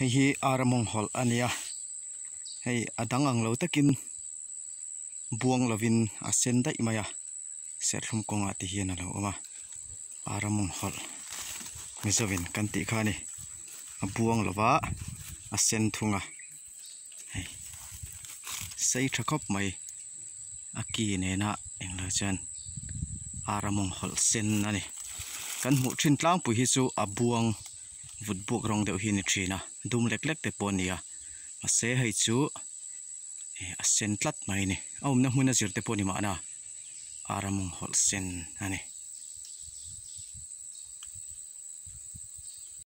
hei hi aramong hol ania hei adang ang lo takin buang lovin asen dai maya serhlum konga ti hian alo oma aramong hol mizovin kanti khani abuang lova asen thunga hei sei thakop mai aki ne na engla chan aramong hol sen nani kan mu thin tlang pu hi chu abuang vut buk rong deuh hi ni thina dum lek lek te pawh ni a se hei chu e, a sen tlat mai ni a umna hmun a zir te pawh ni mahna aramung holh sen ani